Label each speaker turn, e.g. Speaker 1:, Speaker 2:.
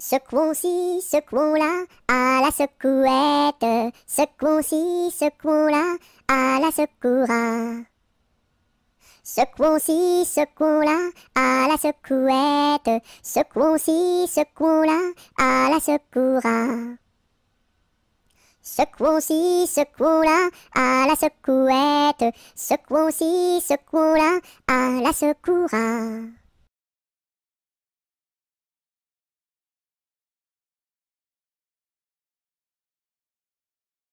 Speaker 1: Secouons-ci, secouons-là, à
Speaker 2: la secouette. Secouons-ci, secouons-là, à la secoura. Secouons-ci, secouons-là, à la secouette. Secouons-ci, secouons-là, à la secoura. Secouons-ci, secouons-là, à la secouette.
Speaker 1: Secouons-ci, secouons-là, à la secoura.